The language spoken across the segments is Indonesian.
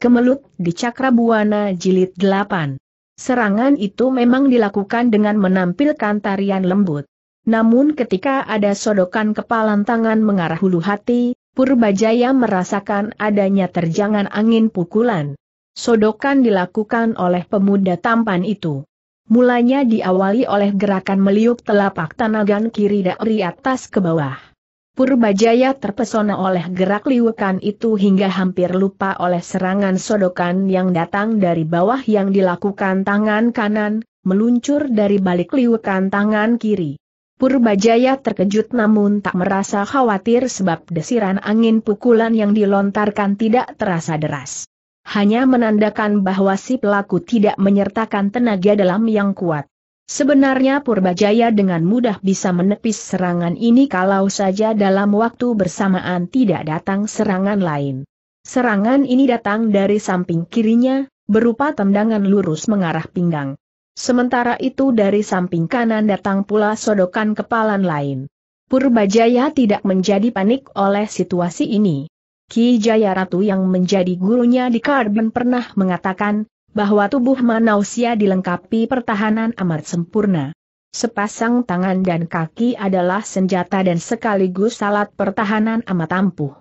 Kemelut di Cakrabuana Jilid 8. Serangan itu memang dilakukan dengan menampilkan tarian lembut. Namun ketika ada sodokan kepalan tangan mengarah hulu hati, Purbajaya merasakan adanya terjangan angin pukulan. Sodokan dilakukan oleh pemuda tampan itu. Mulanya diawali oleh gerakan meliuk telapak tanagan kiri dari atas ke bawah. Purbajaya terpesona oleh gerak liwekan itu hingga hampir lupa oleh serangan sodokan yang datang dari bawah yang dilakukan tangan kanan, meluncur dari balik liwekan tangan kiri. Purbajaya terkejut namun tak merasa khawatir sebab desiran angin pukulan yang dilontarkan tidak terasa deras. Hanya menandakan bahwa si pelaku tidak menyertakan tenaga dalam yang kuat. Sebenarnya Purbajaya dengan mudah bisa menepis serangan ini kalau saja dalam waktu bersamaan tidak datang serangan lain. Serangan ini datang dari samping kirinya, berupa tendangan lurus mengarah pinggang. Sementara itu dari samping kanan datang pula sodokan kepalan lain. Purbajaya tidak menjadi panik oleh situasi ini. Ki Jaya Ratu yang menjadi gurunya di Karbon pernah mengatakan, bahwa tubuh manusia dilengkapi pertahanan amat sempurna. Sepasang tangan dan kaki adalah senjata dan sekaligus alat pertahanan amat ampuh.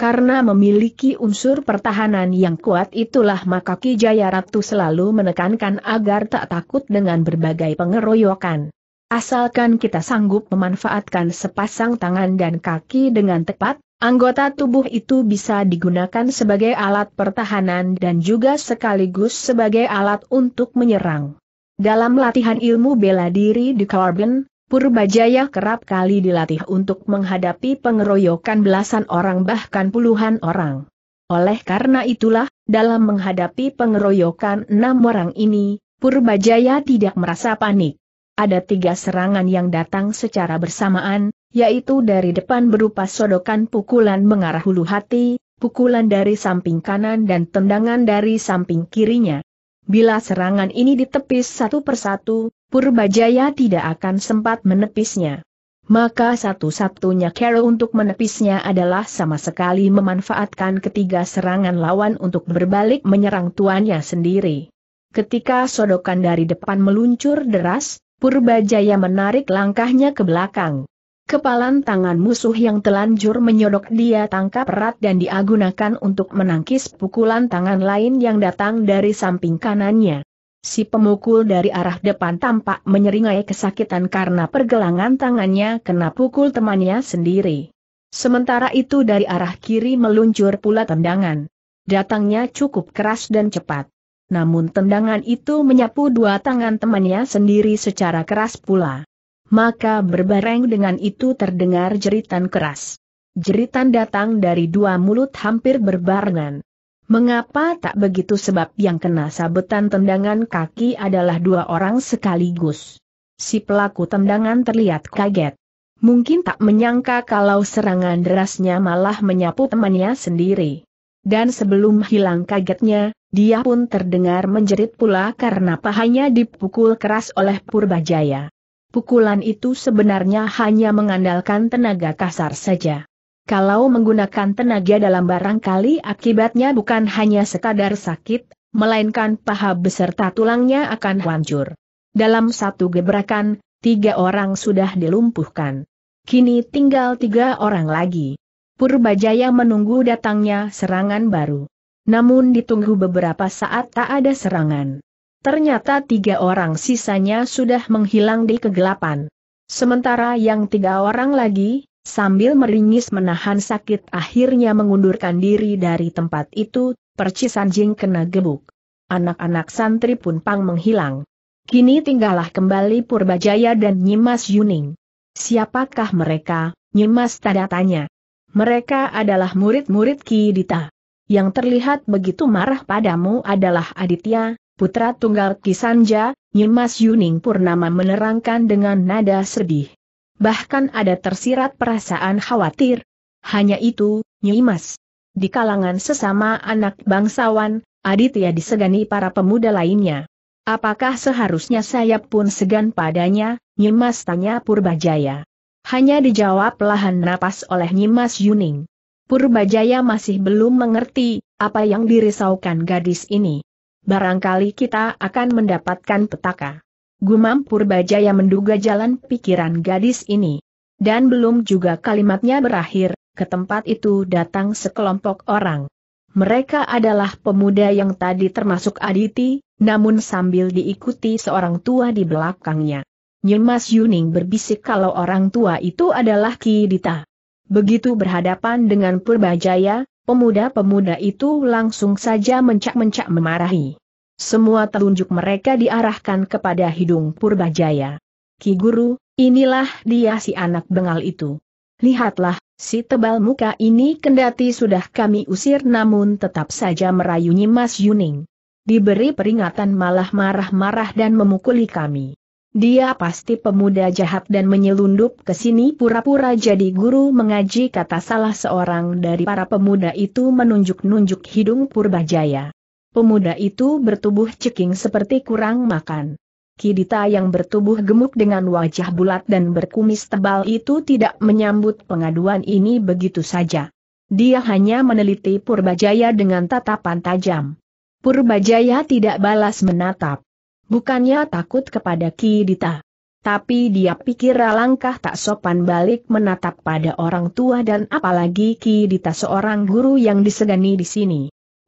Karena memiliki unsur pertahanan yang kuat itulah maka Ki Jaya Ratu selalu menekankan agar tak takut dengan berbagai pengeroyokan. Asalkan kita sanggup memanfaatkan sepasang tangan dan kaki dengan tepat, Anggota tubuh itu bisa digunakan sebagai alat pertahanan dan juga sekaligus sebagai alat untuk menyerang. Dalam latihan ilmu bela diri di Carbon, Purbajaya kerap kali dilatih untuk menghadapi pengeroyokan belasan orang bahkan puluhan orang. Oleh karena itulah, dalam menghadapi pengeroyokan enam orang ini, Purbajaya tidak merasa panik. Ada tiga serangan yang datang secara bersamaan, yaitu dari depan berupa sodokan pukulan mengarah hulu hati, pukulan dari samping kanan dan tendangan dari samping kirinya. Bila serangan ini ditepis satu persatu, Purbajaya tidak akan sempat menepisnya. Maka satu-satunya cara untuk menepisnya adalah sama sekali memanfaatkan ketiga serangan lawan untuk berbalik menyerang tuannya sendiri. Ketika sodokan dari depan meluncur deras, Purbajaya menarik langkahnya ke belakang. Kepalan tangan musuh yang telanjur menyodok dia tangkap erat dan diagunakan untuk menangkis pukulan tangan lain yang datang dari samping kanannya. Si pemukul dari arah depan tampak menyeringai kesakitan karena pergelangan tangannya kena pukul temannya sendiri. Sementara itu dari arah kiri meluncur pula tendangan. Datangnya cukup keras dan cepat. Namun tendangan itu menyapu dua tangan temannya sendiri secara keras pula maka berbareng dengan itu terdengar jeritan keras. Jeritan datang dari dua mulut hampir berbarengan. Mengapa tak begitu sebab yang kena sabetan tendangan kaki adalah dua orang sekaligus. Si pelaku tendangan terlihat kaget. Mungkin tak menyangka kalau serangan derasnya malah menyapu temannya sendiri. Dan sebelum hilang kagetnya, dia pun terdengar menjerit pula karena pahanya dipukul keras oleh Purbajaya pukulan itu sebenarnya hanya mengandalkan tenaga kasar saja. Kalau menggunakan tenaga dalam barangkali akibatnya bukan hanya sekadar sakit, melainkan paha beserta tulangnya akan hancur. Dalam satu gebrakan, tiga orang sudah dilumpuhkan. Kini tinggal tiga orang lagi. Purbajaya menunggu datangnya serangan baru. Namun ditunggu beberapa saat tak ada serangan. Ternyata tiga orang sisanya sudah menghilang di kegelapan. Sementara yang tiga orang lagi, sambil meringis menahan sakit akhirnya mengundurkan diri dari tempat itu, percis anjing kena gebuk. Anak-anak santri pun pang menghilang. Kini tinggallah kembali Purbajaya dan Nyimas Yuning. Siapakah mereka, Nyimas tanda tanya. Mereka adalah murid-murid Ki Dita. Yang terlihat begitu marah padamu adalah Aditya, Putra Tunggal Kisanja, Nyimas Yuning Purnama menerangkan dengan nada sedih. Bahkan ada tersirat perasaan khawatir. Hanya itu, Nyimas. Di kalangan sesama anak bangsawan, Aditya disegani para pemuda lainnya. Apakah seharusnya saya pun segan padanya, Nyimas tanya Purbajaya. Hanya dijawab lahan napas oleh Nyimas Yuning. Purbajaya masih belum mengerti, apa yang dirisaukan gadis ini barangkali kita akan mendapatkan petaka. Gumam Purbajaya menduga jalan pikiran gadis ini. Dan belum juga kalimatnya berakhir, ke tempat itu datang sekelompok orang. Mereka adalah pemuda yang tadi termasuk Aditi, namun sambil diikuti seorang tua di belakangnya. Nyemas Yuning berbisik kalau orang tua itu adalah Ki Dita. Begitu berhadapan dengan Purbajaya, Pemuda-pemuda itu langsung saja mencak-mencak memarahi. Semua telunjuk mereka diarahkan kepada hidung Purbajaya. Ki Guru, inilah dia si anak bengal itu. Lihatlah, si tebal muka ini kendati sudah kami usir namun tetap saja merayu Nyimas Yuning. Diberi peringatan malah marah-marah dan memukuli kami. Dia pasti pemuda jahat dan menyelundup ke sini pura-pura jadi guru mengaji kata salah seorang dari para pemuda itu menunjuk-nunjuk hidung Purbajaya. Pemuda itu bertubuh ceking seperti kurang makan. Kidita yang bertubuh gemuk dengan wajah bulat dan berkumis tebal itu tidak menyambut pengaduan ini begitu saja. Dia hanya meneliti Purbajaya dengan tatapan tajam. Purbajaya tidak balas menatap. Bukannya takut kepada Ki Dita. Tapi dia pikir langkah tak sopan balik menatap pada orang tua dan apalagi Ki Dita seorang guru yang disegani di sini.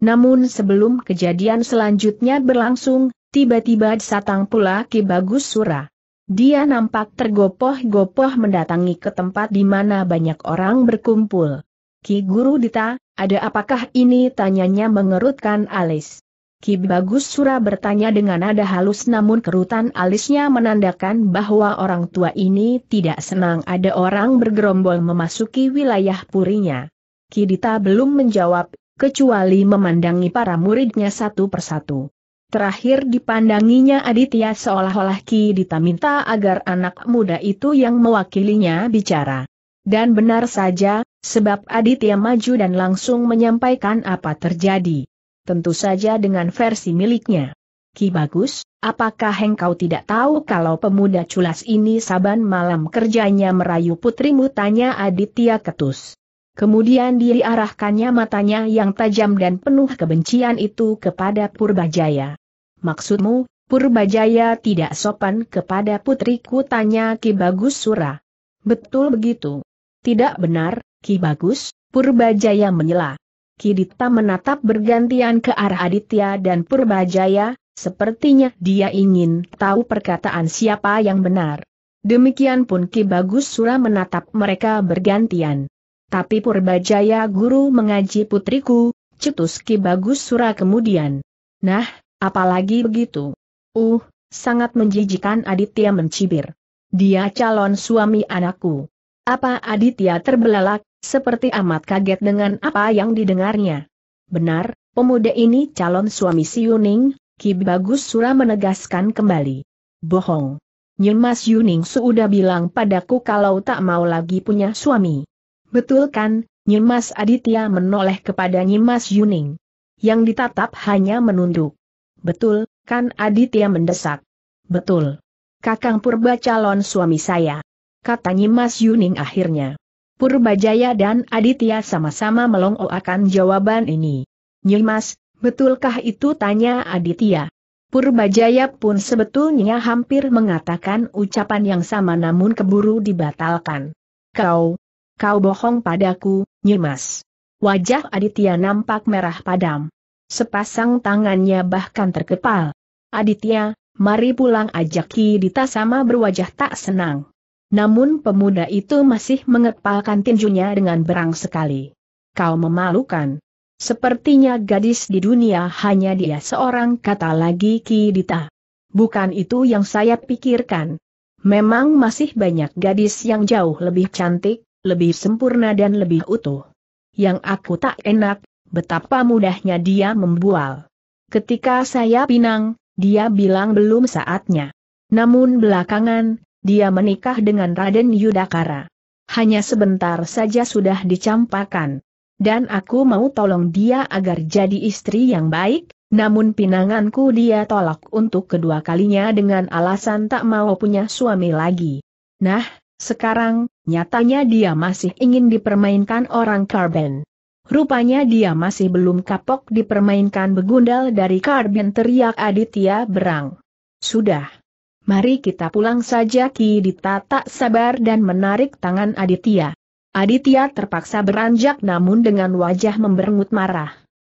Namun sebelum kejadian selanjutnya berlangsung, tiba-tiba satang pula Ki Bagus Sura. Dia nampak tergopoh-gopoh mendatangi ke tempat di mana banyak orang berkumpul. Ki Guru Dita, ada apakah ini tanyanya mengerutkan alis. Ki Bagus Sura bertanya dengan nada halus namun kerutan alisnya menandakan bahwa orang tua ini tidak senang ada orang bergerombol memasuki wilayah purinya. Kidita belum menjawab, kecuali memandangi para muridnya satu persatu. Terakhir dipandanginya Aditya seolah-olah Kidita minta agar anak muda itu yang mewakilinya bicara. Dan benar saja, sebab Aditya maju dan langsung menyampaikan apa terjadi tentu saja dengan versi miliknya. Ki Bagus, apakah engkau tidak tahu kalau pemuda culas ini saban malam kerjanya merayu putrimu tanya Aditya Ketus. Kemudian diarahkannya matanya yang tajam dan penuh kebencian itu kepada Purbajaya. Maksudmu, Purbajaya tidak sopan kepada putriku tanya Ki Bagus Sura. Betul begitu. Tidak benar, Ki Bagus, Purbajaya menyela. Kidita menatap bergantian ke arah Aditya dan Purbajaya, sepertinya dia ingin tahu perkataan siapa yang benar. Demikian pun Ki Bagus Sura menatap mereka bergantian. Tapi Purbajaya guru mengaji putriku, cetus Ki Bagus Sura kemudian. Nah, apalagi begitu. Uh, sangat menjijikan Aditya mencibir. Dia calon suami anakku. Apa Aditya terbelalak, seperti amat kaget dengan apa yang didengarnya. Benar, pemuda ini calon suami si Yuning, Ki Bagus Sura menegaskan kembali. Bohong. Nyemas Yuning sudah bilang padaku kalau tak mau lagi punya suami. Betul kan, Nyemas Aditya menoleh kepada Nyemas Yuning. Yang ditatap hanya menunduk. Betul, kan Aditya mendesak. Betul. Kakang Purba calon suami saya kata Nyimas Yuning akhirnya. Purbajaya dan Aditya sama-sama melongo akan jawaban ini. Nyimas, betulkah itu tanya Aditya. Purbajaya pun sebetulnya hampir mengatakan ucapan yang sama namun keburu dibatalkan. Kau, kau bohong padaku, Nyimas. Wajah Aditya nampak merah padam. Sepasang tangannya bahkan terkepal. Aditya, mari pulang ajak Dita sama berwajah tak senang. Namun pemuda itu masih mengepalkan tinjunya dengan berang sekali. Kau memalukan. Sepertinya gadis di dunia hanya dia seorang kata lagi Ki Dita. Bukan itu yang saya pikirkan. Memang masih banyak gadis yang jauh lebih cantik, lebih sempurna dan lebih utuh. Yang aku tak enak, betapa mudahnya dia membual. Ketika saya pinang, dia bilang belum saatnya. Namun belakangan, dia menikah dengan Raden Yudakara. Hanya sebentar saja sudah dicampakan. Dan aku mau tolong dia agar jadi istri yang baik, namun pinanganku dia tolak untuk kedua kalinya dengan alasan tak mau punya suami lagi. Nah, sekarang, nyatanya dia masih ingin dipermainkan orang Karben. Rupanya dia masih belum kapok dipermainkan begundal dari Karben teriak Aditya berang. Sudah. Mari kita pulang saja Ki Dita tak sabar dan menarik tangan Aditya. Aditya terpaksa beranjak namun dengan wajah memberengut marah.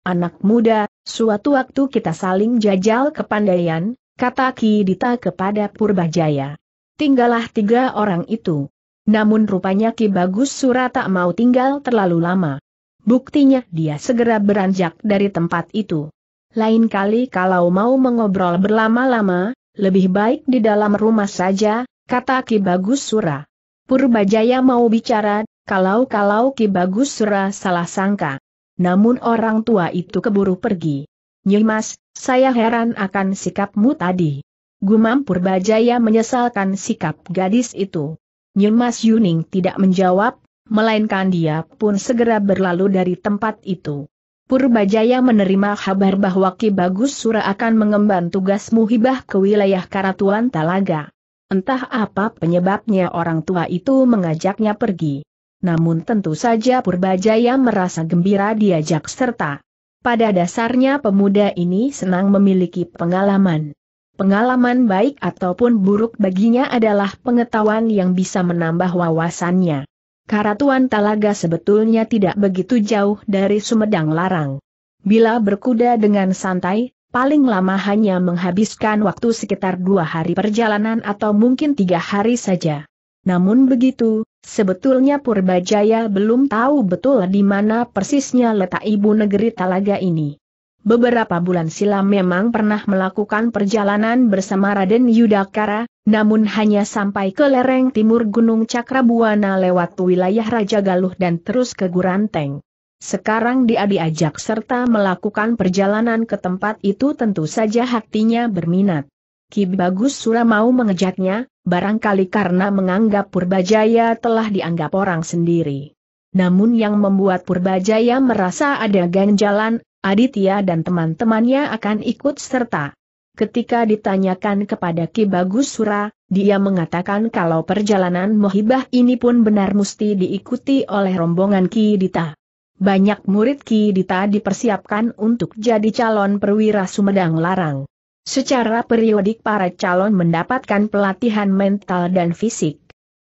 Anak muda, suatu waktu kita saling jajal kepandaian, kata Ki Dita kepada Purbajaya. Tinggallah tiga orang itu. Namun rupanya Ki Bagus Sura tak mau tinggal terlalu lama. Buktinya dia segera beranjak dari tempat itu. Lain kali kalau mau mengobrol berlama-lama, lebih baik di dalam rumah saja, kata Ki Bagus Sura. Purbajaya mau bicara, kalau-kalau Ki Bagus Sura salah sangka. Namun orang tua itu keburu pergi. Nyimas, saya heran akan sikapmu tadi. Gumam Purbajaya menyesalkan sikap gadis itu. Nyimas Yuning tidak menjawab, melainkan dia pun segera berlalu dari tempat itu. Purbajaya menerima kabar bahwa Ki Bagus Sura akan mengemban tugas muhibah ke wilayah Karatuan Talaga. Entah apa penyebabnya orang tua itu mengajaknya pergi. Namun tentu saja Purbajaya merasa gembira diajak serta. Pada dasarnya pemuda ini senang memiliki pengalaman. Pengalaman baik ataupun buruk baginya adalah pengetahuan yang bisa menambah wawasannya. Karatuan Talaga sebetulnya tidak begitu jauh dari Sumedang Larang. Bila berkuda dengan santai, paling lama hanya menghabiskan waktu sekitar dua hari perjalanan atau mungkin tiga hari saja. Namun begitu, sebetulnya Purbajaya belum tahu betul di mana persisnya letak ibu negeri Talaga ini. Beberapa bulan silam memang pernah melakukan perjalanan bersama Raden Yudakara, namun hanya sampai ke lereng timur Gunung Cakrabuana lewat wilayah Raja Galuh dan terus ke Guranteng. Sekarang dia diajak serta melakukan perjalanan ke tempat itu tentu saja hatinya berminat. Ki Bagus Sura mau mengejaknya, barangkali karena menganggap Purbajaya telah dianggap orang sendiri. Namun yang membuat Purbajaya merasa ada ganjalan Aditya dan teman-temannya akan ikut serta. Ketika ditanyakan kepada Ki Bagus Sura, dia mengatakan kalau perjalanan Mohibah ini pun benar mesti diikuti oleh rombongan Ki Dita. Banyak murid Ki Dita dipersiapkan untuk jadi calon perwira Sumedang Larang. Secara periodik para calon mendapatkan pelatihan mental dan fisik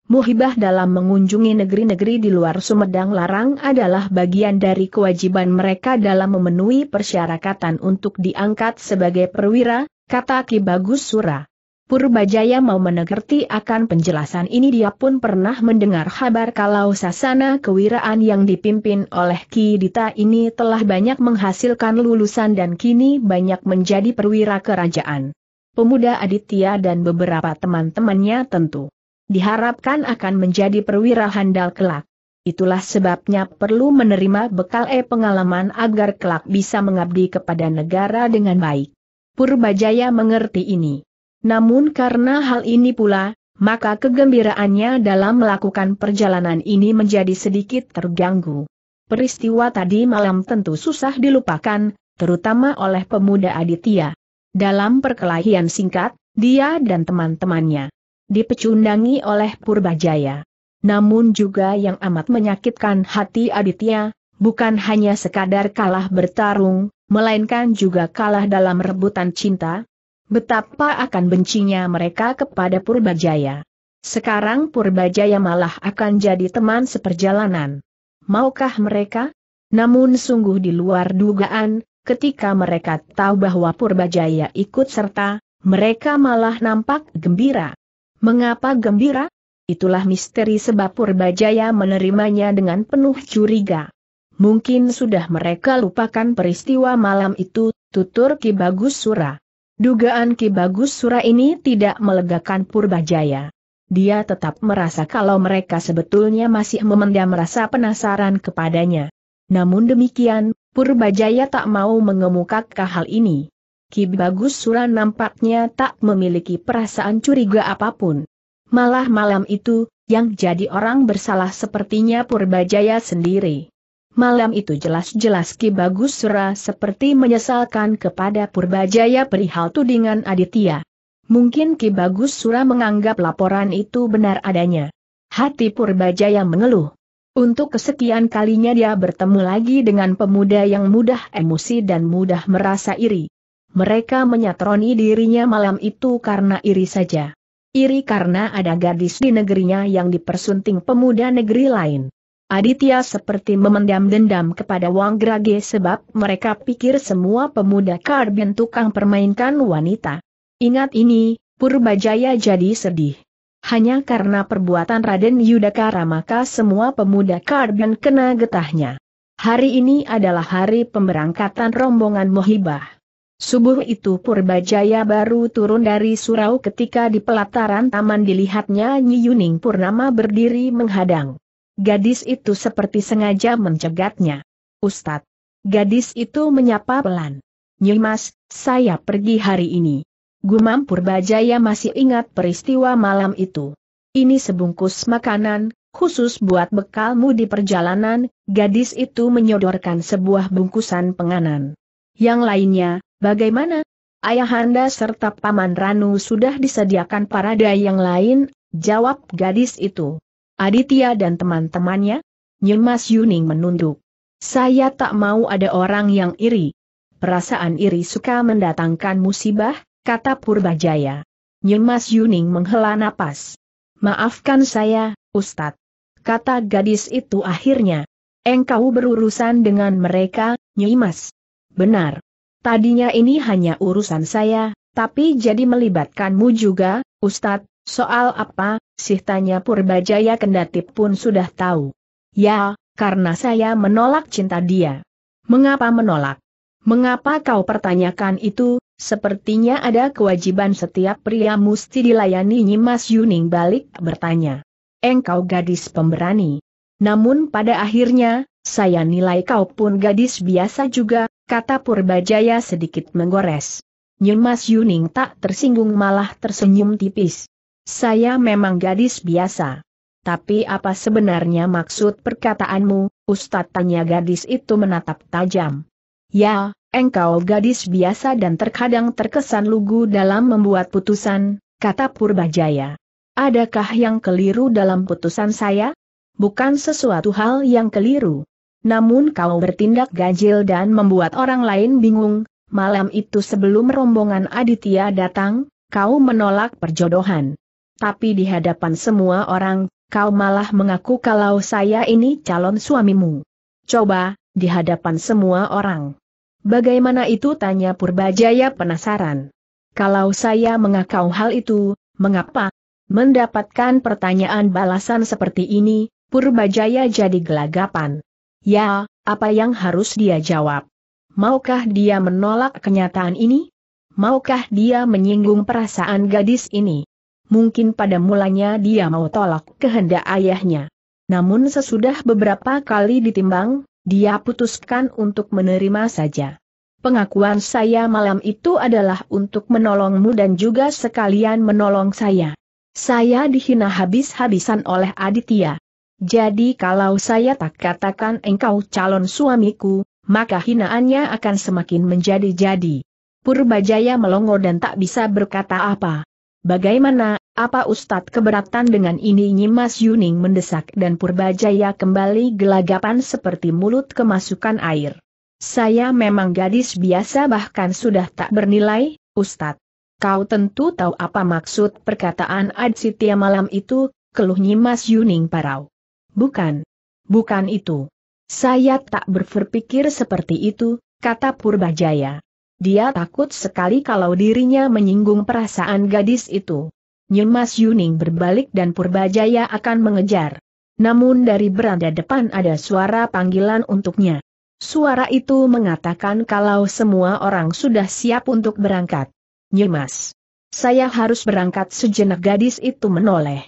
muhibah dalam mengunjungi negeri-negeri di luar Sumedang Larang adalah bagian dari kewajiban mereka dalam memenuhi persyaratan untuk diangkat sebagai perwira, kata Ki Bagus Sura. Purbajaya mau menegerti akan penjelasan ini dia pun pernah mendengar kabar kalau sasana kewiraan yang dipimpin oleh Ki Dita ini telah banyak menghasilkan lulusan dan kini banyak menjadi perwira kerajaan. Pemuda Aditya dan beberapa teman-temannya tentu diharapkan akan menjadi perwira handal kelak. Itulah sebabnya perlu menerima bekal e pengalaman agar kelak bisa mengabdi kepada negara dengan baik. Purbajaya mengerti ini. Namun karena hal ini pula, maka kegembiraannya dalam melakukan perjalanan ini menjadi sedikit terganggu. Peristiwa tadi malam tentu susah dilupakan, terutama oleh pemuda Aditya. Dalam perkelahian singkat, dia dan teman-temannya dipecundangi oleh Purbajaya. Namun juga yang amat menyakitkan hati Aditya, bukan hanya sekadar kalah bertarung, melainkan juga kalah dalam rebutan cinta. Betapa akan bencinya mereka kepada Purbajaya. Sekarang Purbajaya malah akan jadi teman seperjalanan. Maukah mereka? Namun sungguh di luar dugaan, ketika mereka tahu bahwa Purbajaya ikut serta, mereka malah nampak gembira. Mengapa gembira? Itulah misteri sebab Purbajaya menerimanya dengan penuh curiga. Mungkin sudah mereka lupakan peristiwa malam itu, tutur Ki Bagus Sura. Dugaan Ki Bagus Sura ini tidak melegakan Purbajaya. Dia tetap merasa kalau mereka sebetulnya masih memendam rasa penasaran kepadanya. Namun demikian, Purbajaya tak mau mengemukakan hal ini. Ki Bagus Sura nampaknya tak memiliki perasaan curiga apapun. Malah malam itu, yang jadi orang bersalah sepertinya Purbajaya sendiri. Malam itu jelas-jelas Ki Bagus Sura seperti menyesalkan kepada Purbajaya perihal tudingan Aditya. Mungkin Ki Bagus Sura menganggap laporan itu benar adanya. Hati Purbajaya mengeluh. Untuk kesekian kalinya dia bertemu lagi dengan pemuda yang mudah emosi dan mudah merasa iri. Mereka menyatroni dirinya malam itu karena iri saja. Iri karena ada gadis di negerinya yang dipersunting pemuda negeri lain. Aditya seperti memendam dendam kepada Wang Grage sebab mereka pikir semua pemuda karbin tukang permainkan wanita. Ingat ini, Purbajaya jadi sedih. Hanya karena perbuatan Raden Yudhakara maka semua pemuda karbin kena getahnya. Hari ini adalah hari pemberangkatan rombongan Mohibah. Subuh itu Purbajaya baru turun dari surau ketika di pelataran taman dilihatnya Nyi Yuning Purnama berdiri menghadang. Gadis itu seperti sengaja mencegatnya. Ustadz. Gadis itu menyapa pelan. Nyimas, saya pergi hari ini. Gumam Purbajaya masih ingat peristiwa malam itu. Ini sebungkus makanan, khusus buat bekalmu di perjalanan, gadis itu menyodorkan sebuah bungkusan penganan. Yang lainnya, Bagaimana? Ayahanda serta Paman Ranu sudah disediakan parade yang lain, jawab gadis itu. Aditya dan teman-temannya? Nyemas Yuning menunduk. Saya tak mau ada orang yang iri. Perasaan iri suka mendatangkan musibah, kata Purbajaya. Nyemas Yuning menghela napas. Maafkan saya, Ustadz. Kata gadis itu akhirnya. Engkau berurusan dengan mereka, Nyimas. Benar. Tadinya ini hanya urusan saya, tapi jadi melibatkanmu juga, Ustadz, soal apa, sih tanya Purbajaya Kendatip pun sudah tahu. Ya, karena saya menolak cinta dia. Mengapa menolak? Mengapa kau pertanyakan itu, sepertinya ada kewajiban setiap pria mesti dilayani Nyimas Yuning balik bertanya. Engkau gadis pemberani. Namun pada akhirnya, saya nilai kau pun gadis biasa juga, kata Purbajaya sedikit menggores. Nyemas Yuning tak tersinggung malah tersenyum tipis. Saya memang gadis biasa. Tapi apa sebenarnya maksud perkataanmu, Ustadz tanya gadis itu menatap tajam. Ya, engkau gadis biasa dan terkadang terkesan lugu dalam membuat putusan, kata Purbajaya. Adakah yang keliru dalam putusan saya? Bukan sesuatu hal yang keliru. Namun kau bertindak ganjil dan membuat orang lain bingung, malam itu sebelum rombongan Aditya datang, kau menolak perjodohan. Tapi di hadapan semua orang, kau malah mengaku kalau saya ini calon suamimu. Coba, di hadapan semua orang. Bagaimana itu tanya Purbajaya penasaran. Kalau saya mengakau hal itu, mengapa? Mendapatkan pertanyaan balasan seperti ini, Purbajaya jadi gelagapan. Ya, apa yang harus dia jawab? Maukah dia menolak kenyataan ini? Maukah dia menyinggung perasaan gadis ini? Mungkin pada mulanya dia mau tolak kehendak ayahnya. Namun sesudah beberapa kali ditimbang, dia putuskan untuk menerima saja. Pengakuan saya malam itu adalah untuk menolongmu dan juga sekalian menolong saya. Saya dihina habis-habisan oleh Aditya. Jadi kalau saya tak katakan engkau calon suamiku, maka hinaannya akan semakin menjadi-jadi. Purbajaya melongo dan tak bisa berkata apa. Bagaimana, apa Ustadz keberatan dengan ini Nyimas Yuning mendesak dan Purbajaya kembali gelagapan seperti mulut kemasukan air. Saya memang gadis biasa bahkan sudah tak bernilai, Ustadz. Kau tentu tahu apa maksud perkataan Aditya malam itu, keluh Nyimas Yuning parau. Bukan. Bukan itu. Saya tak berpikir seperti itu, kata Purbajaya. Dia takut sekali kalau dirinya menyinggung perasaan gadis itu. Nyemas Yuning berbalik dan Purbajaya akan mengejar. Namun dari beranda depan ada suara panggilan untuknya. Suara itu mengatakan kalau semua orang sudah siap untuk berangkat. Nyemas. Saya harus berangkat sejenak gadis itu menoleh.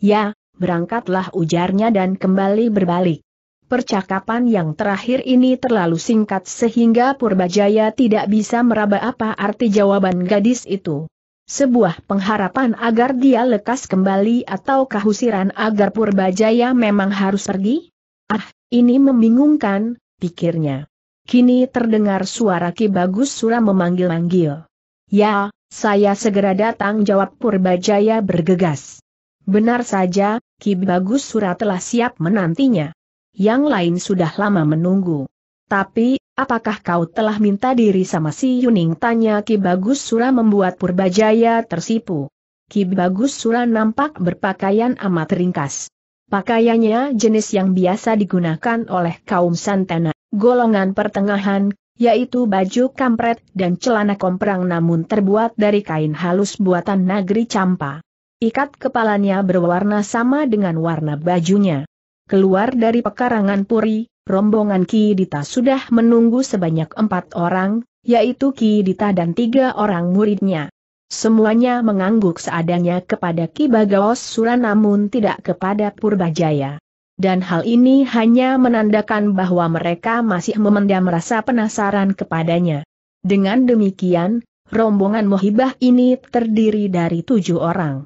Ya, berangkatlah ujarnya dan kembali berbalik. Percakapan yang terakhir ini terlalu singkat sehingga Purbajaya tidak bisa meraba apa arti jawaban gadis itu. Sebuah pengharapan agar dia lekas kembali atau kehusiran agar Purbajaya memang harus pergi? Ah, ini membingungkan, pikirnya. Kini terdengar suara Ki Bagus Sura memanggil-manggil. Ya, saya segera datang jawab Purbajaya bergegas. Benar saja, Ki Bagus Sura telah siap menantinya. Yang lain sudah lama menunggu. Tapi, apakah kau telah minta diri sama si Yuning? Tanya Ki Bagus Sura membuat Purbajaya tersipu. Ki Bagus Sura nampak berpakaian amat ringkas. Pakaiannya jenis yang biasa digunakan oleh kaum santana, golongan pertengahan, yaitu baju kampret dan celana komprang namun terbuat dari kain halus buatan negeri campa. Ikat kepalanya berwarna sama dengan warna bajunya. Keluar dari pekarangan puri, rombongan Ki Dita sudah menunggu sebanyak empat orang, yaitu Ki Dita dan tiga orang muridnya. Semuanya mengangguk seadanya kepada Ki Bagaos Sura namun tidak kepada Purbajaya. Dan hal ini hanya menandakan bahwa mereka masih memendam rasa penasaran kepadanya. Dengan demikian, rombongan muhibah ini terdiri dari tujuh orang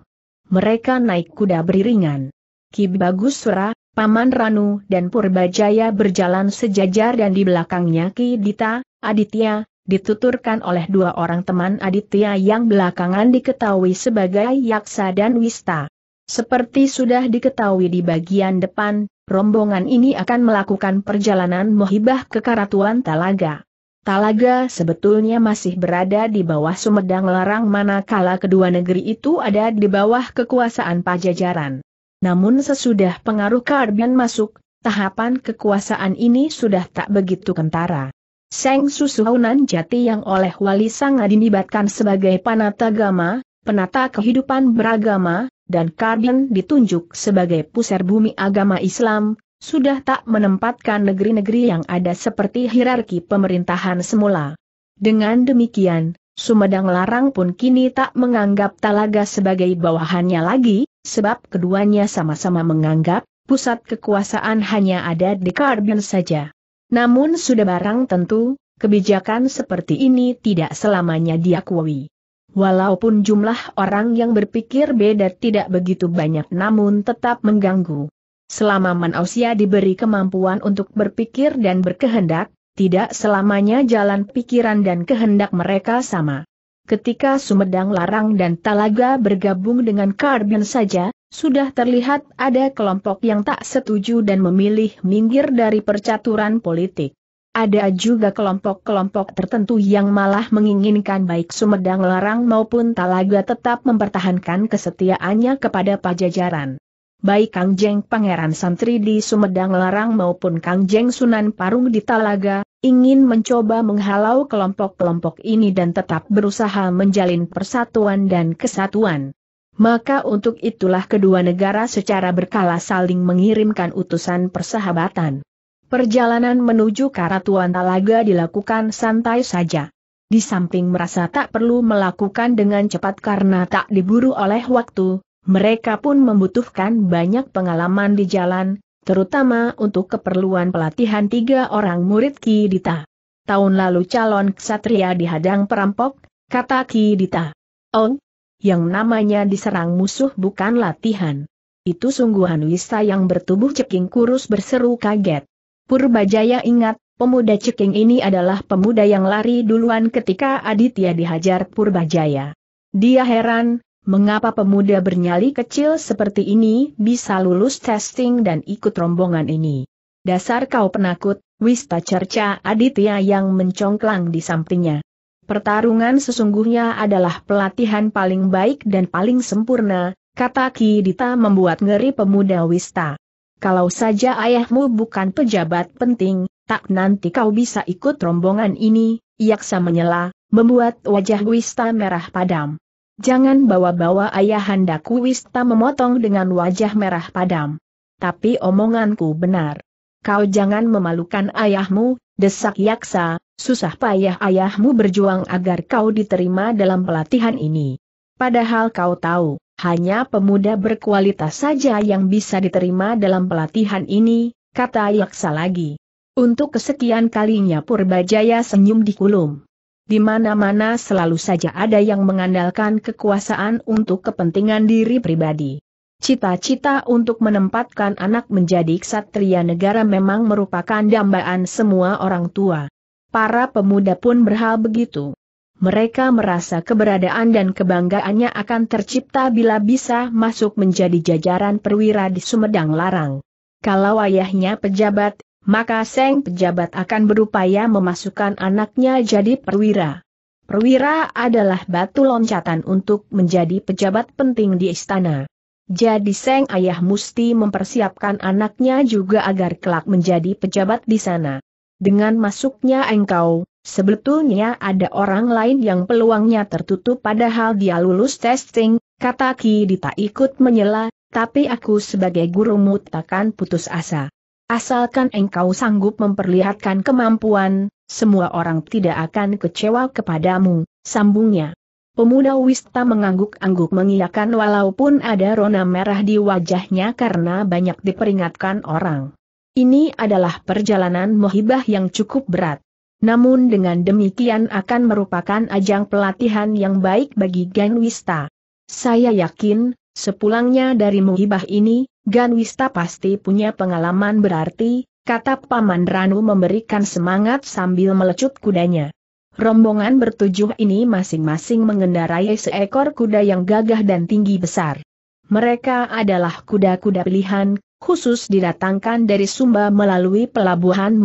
mereka naik kuda beriringan. Ki Sura, Paman Ranu dan Purbajaya berjalan sejajar dan di belakangnya Ki Dita, Aditya, dituturkan oleh dua orang teman Aditya yang belakangan diketahui sebagai Yaksa dan Wista. Seperti sudah diketahui di bagian depan, rombongan ini akan melakukan perjalanan muhibah ke Karatuan Talaga. Talaga sebetulnya masih berada di bawah Sumedang Larang manakala kedua negeri itu ada di bawah kekuasaan Pajajaran. Namun sesudah pengaruh Karbian masuk, tahapan kekuasaan ini sudah tak begitu kentara. Seng Susuhunan Jati yang oleh Wali Sanga dinibatkan sebagai panatagama, penata kehidupan beragama, dan Karbian ditunjuk sebagai pusar bumi agama Islam, sudah tak menempatkan negeri-negeri yang ada seperti hierarki pemerintahan semula. Dengan demikian, Sumedang Larang pun kini tak menganggap Talaga sebagai bawahannya lagi, sebab keduanya sama-sama menganggap pusat kekuasaan hanya ada di Karbin saja. Namun sudah barang tentu, kebijakan seperti ini tidak selamanya diakui. Walaupun jumlah orang yang berpikir beda tidak begitu banyak namun tetap mengganggu. Selama manusia diberi kemampuan untuk berpikir dan berkehendak, tidak selamanya jalan pikiran dan kehendak mereka sama. Ketika Sumedang Larang dan Talaga bergabung dengan Karbin saja, sudah terlihat ada kelompok yang tak setuju dan memilih minggir dari percaturan politik. Ada juga kelompok-kelompok tertentu yang malah menginginkan baik Sumedang Larang maupun Talaga tetap mempertahankan kesetiaannya kepada pajajaran baik Kang Jeng Pangeran Santri di Sumedang Larang maupun Kang Jeng Sunan Parung di Talaga, ingin mencoba menghalau kelompok-kelompok ini dan tetap berusaha menjalin persatuan dan kesatuan. Maka untuk itulah kedua negara secara berkala saling mengirimkan utusan persahabatan. Perjalanan menuju Karatuan Talaga dilakukan santai saja. Di samping merasa tak perlu melakukan dengan cepat karena tak diburu oleh waktu, mereka pun membutuhkan banyak pengalaman di jalan, terutama untuk keperluan pelatihan tiga orang murid Ki Dita. Tahun lalu calon ksatria dihadang perampok, kata Ki Dita. Oh, yang namanya diserang musuh bukan latihan. Itu sungguhan Wisa yang bertubuh ceking kurus berseru kaget. Purbajaya ingat, Pemuda ceking ini adalah pemuda yang lari duluan ketika Aditya dihajar Purbajaya. Dia heran, mengapa pemuda bernyali kecil seperti ini bisa lulus testing dan ikut rombongan ini. Dasar kau penakut, Wista cerca Aditya yang mencongklang di sampingnya. Pertarungan sesungguhnya adalah pelatihan paling baik dan paling sempurna, kata Ki Dita membuat ngeri pemuda Wista. Kalau saja ayahmu bukan pejabat penting, tak nanti kau bisa ikut rombongan ini, Yaksa menyela, membuat wajah Wista merah padam. Jangan bawa-bawa ayahandaku tak memotong dengan wajah merah padam. Tapi omonganku benar. Kau jangan memalukan ayahmu, desak yaksa, susah payah ayahmu berjuang agar kau diterima dalam pelatihan ini. Padahal kau tahu, hanya pemuda berkualitas saja yang bisa diterima dalam pelatihan ini, kata Yaksa lagi. Untuk kesekian kalinya Purbajaya senyum di kulum. Di mana-mana selalu saja ada yang mengandalkan kekuasaan untuk kepentingan diri pribadi. Cita-cita untuk menempatkan anak menjadi ksatria negara memang merupakan dambaan semua orang tua. Para pemuda pun berhal begitu. Mereka merasa keberadaan dan kebanggaannya akan tercipta bila bisa masuk menjadi jajaran perwira di Sumedang Larang. Kalau ayahnya pejabat, maka Seng pejabat akan berupaya memasukkan anaknya jadi perwira. Perwira adalah batu loncatan untuk menjadi pejabat penting di istana. Jadi Seng ayah mesti mempersiapkan anaknya juga agar kelak menjadi pejabat di sana. Dengan masuknya engkau, sebetulnya ada orang lain yang peluangnya tertutup padahal dia lulus testing, kata Ki Dita ikut menyela, tapi aku sebagai gurumu takkan putus asa. Asalkan engkau sanggup memperlihatkan kemampuan, semua orang tidak akan kecewa kepadamu, sambungnya. Pemuda Wista mengangguk-angguk mengiyakan walaupun ada rona merah di wajahnya karena banyak diperingatkan orang. Ini adalah perjalanan muhibah yang cukup berat. Namun dengan demikian akan merupakan ajang pelatihan yang baik bagi Gen Wista. Saya yakin, sepulangnya dari muhibah ini, Gan Wista pasti punya pengalaman berarti, kata Paman Ranu memberikan semangat sambil melecut kudanya. Rombongan bertujuh ini masing-masing mengendarai seekor kuda yang gagah dan tinggi besar. Mereka adalah kuda-kuda pilihan, khusus didatangkan dari Sumba melalui pelabuhan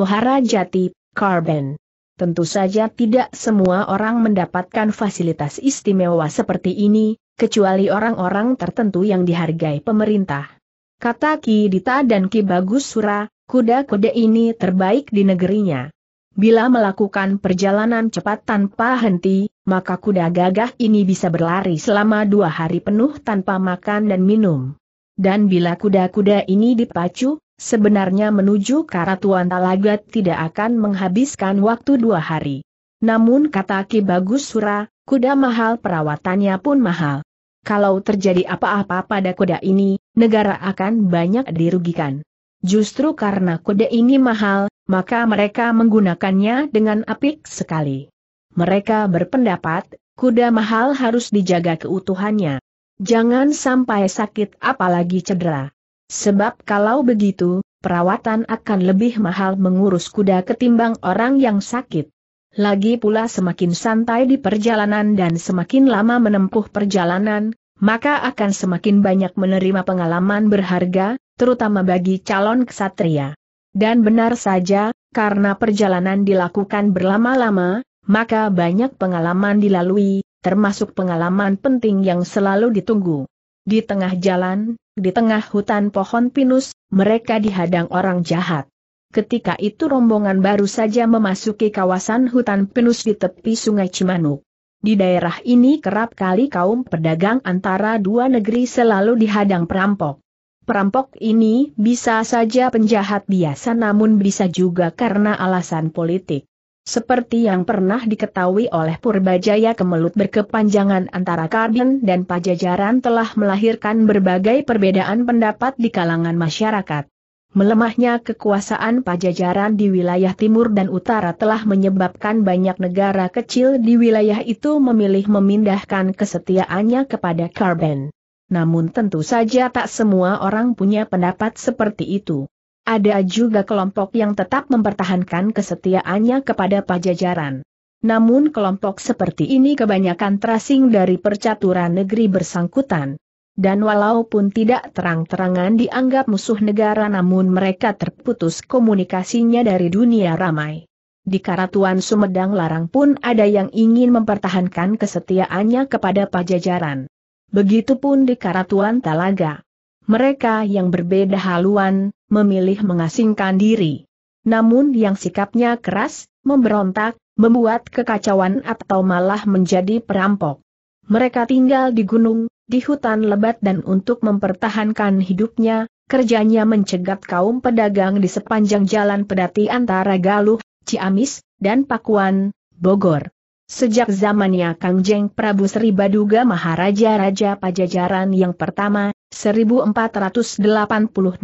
Jati, Karben. Tentu saja tidak semua orang mendapatkan fasilitas istimewa seperti ini, kecuali orang-orang tertentu yang dihargai pemerintah. Kata Ki Dita dan Ki Bagus Sura, kuda-kuda ini terbaik di negerinya. Bila melakukan perjalanan cepat tanpa henti, maka kuda gagah ini bisa berlari selama dua hari penuh tanpa makan dan minum. Dan bila kuda-kuda ini dipacu, sebenarnya menuju Karatuan Talaga tidak akan menghabiskan waktu dua hari. Namun kata Ki Bagus Sura, kuda mahal perawatannya pun mahal. Kalau terjadi apa-apa pada kuda ini, negara akan banyak dirugikan. Justru karena kode ini mahal, maka mereka menggunakannya dengan apik sekali. Mereka berpendapat, kuda mahal harus dijaga keutuhannya. Jangan sampai sakit apalagi cedera. Sebab kalau begitu, perawatan akan lebih mahal mengurus kuda ketimbang orang yang sakit. Lagi pula semakin santai di perjalanan dan semakin lama menempuh perjalanan, maka akan semakin banyak menerima pengalaman berharga, terutama bagi calon ksatria. Dan benar saja, karena perjalanan dilakukan berlama-lama, maka banyak pengalaman dilalui, termasuk pengalaman penting yang selalu ditunggu. Di tengah jalan, di tengah hutan pohon pinus, mereka dihadang orang jahat. Ketika itu rombongan baru saja memasuki kawasan hutan pinus di tepi sungai Cimanuk. Di daerah ini kerap kali kaum pedagang antara dua negeri selalu dihadang perampok. Perampok ini bisa saja penjahat biasa namun bisa juga karena alasan politik. Seperti yang pernah diketahui oleh Purbajaya kemelut berkepanjangan antara Karden dan Pajajaran telah melahirkan berbagai perbedaan pendapat di kalangan masyarakat. Melemahnya kekuasaan pajajaran di wilayah timur dan utara telah menyebabkan banyak negara kecil di wilayah itu memilih memindahkan kesetiaannya kepada Karben. Namun tentu saja tak semua orang punya pendapat seperti itu. Ada juga kelompok yang tetap mempertahankan kesetiaannya kepada pajajaran. Namun kelompok seperti ini kebanyakan terasing dari percaturan negeri bersangkutan. Dan walaupun tidak terang-terangan dianggap musuh negara namun mereka terputus komunikasinya dari dunia ramai. Di Karatuan Sumedang Larang pun ada yang ingin mempertahankan kesetiaannya kepada pajajaran. Begitupun di Karatuan Talaga. Mereka yang berbeda haluan, memilih mengasingkan diri. Namun yang sikapnya keras, memberontak, membuat kekacauan atau malah menjadi perampok. Mereka tinggal di gunung, di hutan lebat dan untuk mempertahankan hidupnya, kerjanya mencegat kaum pedagang di sepanjang jalan pedati antara Galuh, Ciamis, dan Pakuan, Bogor. Sejak zamannya Kang Jeng Prabu Baduga Maharaja Raja Pajajaran yang pertama, 1482-1521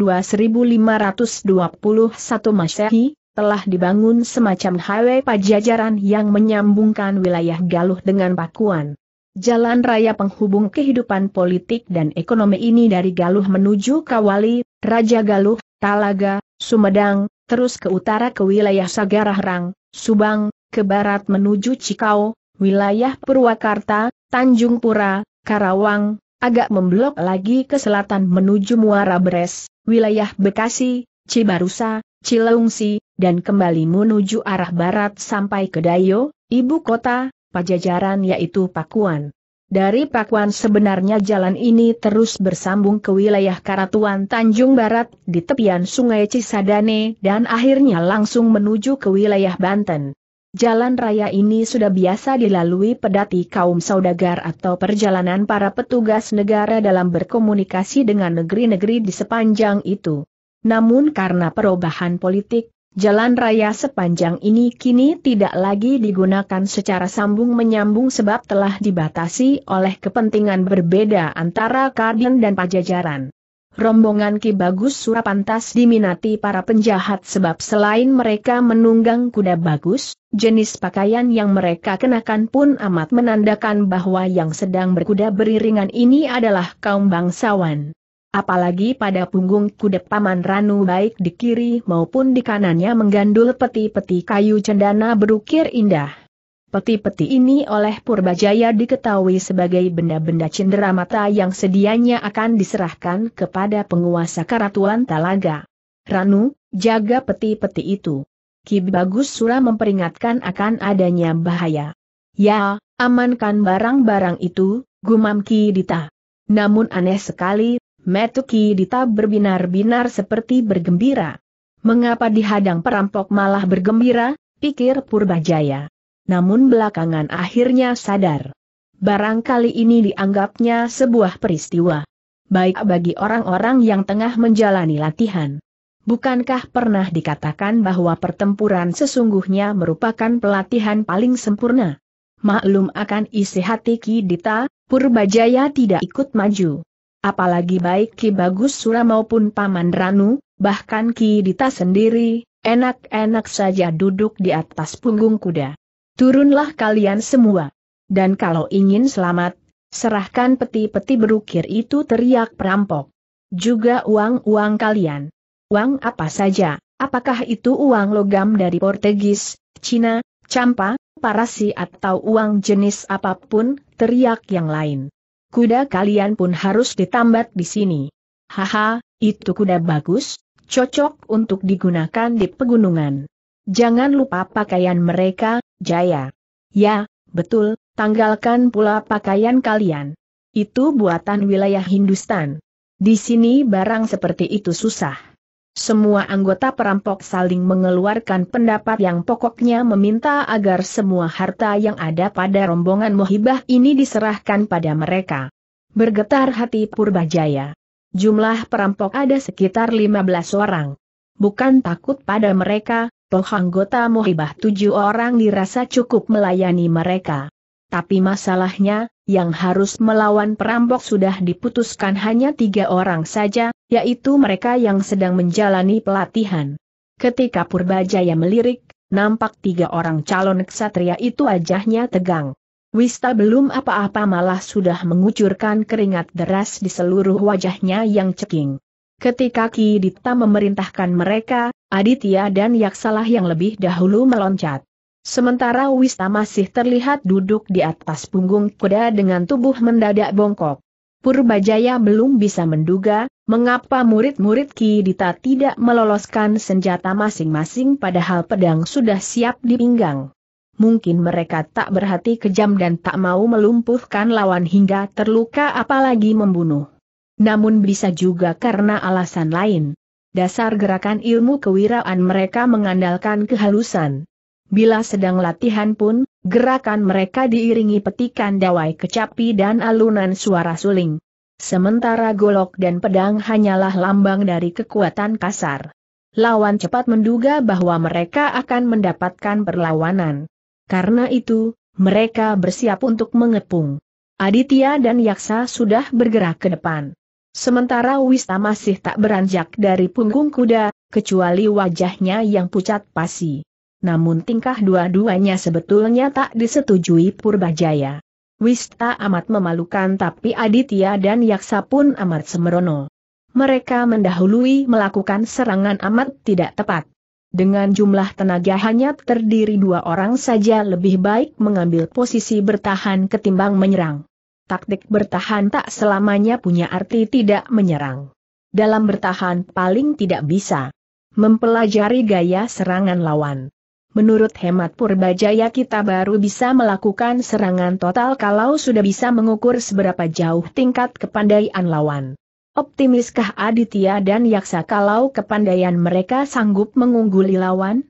Masehi, telah dibangun semacam highway pajajaran yang menyambungkan wilayah Galuh dengan Pakuan. Jalan raya penghubung kehidupan politik dan ekonomi ini dari Galuh menuju Kawali, Raja Galuh, Talaga, Sumedang, terus ke utara ke wilayah Sagarahrang, Subang, ke barat menuju Cikau, wilayah Purwakarta, Tanjungpura, Karawang, agak memblok lagi ke selatan menuju Muara Beres, wilayah Bekasi, Cibarusa, Cileungsi, dan kembali menuju arah barat sampai ke Dayo, ibu kota, pajajaran yaitu Pakuan. Dari Pakuan sebenarnya jalan ini terus bersambung ke wilayah Karatuan Tanjung Barat di tepian sungai Cisadane dan akhirnya langsung menuju ke wilayah Banten. Jalan raya ini sudah biasa dilalui pedati kaum saudagar atau perjalanan para petugas negara dalam berkomunikasi dengan negeri-negeri di sepanjang itu. Namun karena perubahan politik, Jalan raya sepanjang ini kini tidak lagi digunakan secara sambung menyambung sebab telah dibatasi oleh kepentingan berbeda antara kadin dan Pajajaran. Rombongan Ki Bagus Surapantas diminati para penjahat sebab selain mereka menunggang kuda bagus, jenis pakaian yang mereka kenakan pun amat menandakan bahwa yang sedang berkuda beriringan ini adalah kaum bangsawan. Apalagi pada punggung kuda Paman Ranu baik di kiri maupun di kanannya menggandul peti-peti kayu cendana berukir indah. Peti-peti ini oleh Purbajaya diketahui sebagai benda-benda cendera mata yang sedianya akan diserahkan kepada penguasa Karatuan Talaga. Ranu, jaga peti-peti itu. Ki Bagus Sura memperingatkan akan adanya bahaya. Ya, amankan barang-barang itu, gumam Ki Dita. Namun aneh sekali Metuki Dita berbinar-binar seperti bergembira. Mengapa dihadang perampok malah bergembira, pikir Purbajaya. Namun belakangan akhirnya sadar. Barangkali ini dianggapnya sebuah peristiwa. Baik bagi orang-orang yang tengah menjalani latihan. Bukankah pernah dikatakan bahwa pertempuran sesungguhnya merupakan pelatihan paling sempurna? Maklum akan isi hati Ki Dita, Purbajaya tidak ikut maju. Apalagi baik Ki Bagus Sura maupun Paman Ranu, bahkan Ki Dita sendiri, enak-enak saja duduk di atas punggung kuda. Turunlah kalian semua. Dan kalau ingin selamat, serahkan peti-peti berukir itu teriak perampok. Juga uang-uang kalian. Uang apa saja, apakah itu uang logam dari Portugis, Cina, Campa, Parasi atau uang jenis apapun, teriak yang lain kuda kalian pun harus ditambat di sini. Haha, itu kuda bagus, cocok untuk digunakan di pegunungan. Jangan lupa pakaian mereka, Jaya. Ya, betul, tanggalkan pula pakaian kalian. Itu buatan wilayah Hindustan. Di sini barang seperti itu susah. Semua anggota perampok saling mengeluarkan pendapat yang pokoknya meminta agar semua harta yang ada pada rombongan muhibah ini diserahkan pada mereka. Bergetar hati Purbajaya. Jumlah perampok ada sekitar 15 orang. Bukan takut pada mereka, toh anggota muhibah tujuh orang dirasa cukup melayani mereka. Tapi masalahnya, yang harus melawan perampok sudah diputuskan hanya tiga orang saja, yaitu mereka yang sedang menjalani pelatihan. Ketika Purbajaya melirik, nampak tiga orang calon ksatria itu wajahnya tegang. Wista belum apa-apa malah sudah mengucurkan keringat deras di seluruh wajahnya yang ceking. Ketika Ki Kidita memerintahkan mereka, Aditya dan Yaksalah yang lebih dahulu meloncat. Sementara Wista masih terlihat duduk di atas punggung kuda dengan tubuh mendadak bongkok. Purbajaya belum bisa menduga, mengapa murid-murid Ki Dita tidak meloloskan senjata masing-masing padahal pedang sudah siap di pinggang. Mungkin mereka tak berhati kejam dan tak mau melumpuhkan lawan hingga terluka apalagi membunuh. Namun bisa juga karena alasan lain. Dasar gerakan ilmu kewiraan mereka mengandalkan kehalusan. Bila sedang latihan pun, gerakan mereka diiringi petikan dawai kecapi dan alunan suara suling. Sementara golok dan pedang hanyalah lambang dari kekuatan kasar. Lawan cepat menduga bahwa mereka akan mendapatkan perlawanan. Karena itu, mereka bersiap untuk mengepung. Aditya dan Yaksa sudah bergerak ke depan. Sementara Wista masih tak beranjak dari punggung kuda, kecuali wajahnya yang pucat pasi namun tingkah dua-duanya sebetulnya tak disetujui Purbajaya. Wista amat memalukan tapi Aditya dan Yaksa pun amat semerono. Mereka mendahului melakukan serangan amat tidak tepat. Dengan jumlah tenaga hanya terdiri dua orang saja lebih baik mengambil posisi bertahan ketimbang menyerang. Taktik bertahan tak selamanya punya arti tidak menyerang. Dalam bertahan paling tidak bisa mempelajari gaya serangan lawan. Menurut hemat Purbajaya kita baru bisa melakukan serangan total kalau sudah bisa mengukur seberapa jauh tingkat kepandaian lawan. Optimiskah Aditya dan Yaksa kalau kepandaian mereka sanggup mengungguli lawan?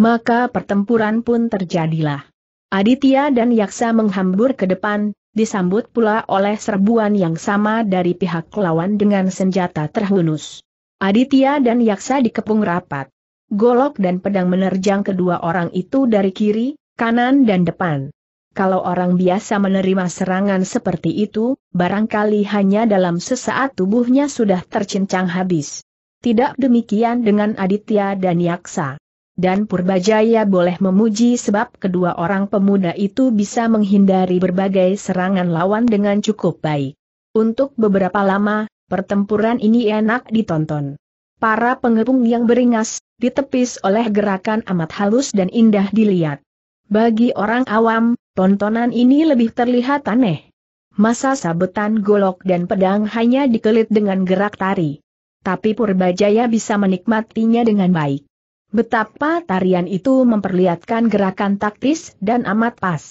Maka pertempuran pun terjadilah. Aditya dan Yaksa menghambur ke depan, disambut pula oleh serbuan yang sama dari pihak lawan dengan senjata terhunus. Aditya dan Yaksa dikepung rapat. Golok dan pedang menerjang kedua orang itu dari kiri, kanan dan depan. Kalau orang biasa menerima serangan seperti itu, barangkali hanya dalam sesaat tubuhnya sudah tercincang habis. Tidak demikian dengan Aditya dan Yaksa. Dan Purbajaya boleh memuji sebab kedua orang pemuda itu bisa menghindari berbagai serangan lawan dengan cukup baik. Untuk beberapa lama, pertempuran ini enak ditonton para pengepung yang beringas, ditepis oleh gerakan amat halus dan indah dilihat. Bagi orang awam, tontonan ini lebih terlihat aneh. Masa sabetan golok dan pedang hanya dikelit dengan gerak tari. Tapi Purbajaya bisa menikmatinya dengan baik. Betapa tarian itu memperlihatkan gerakan taktis dan amat pas.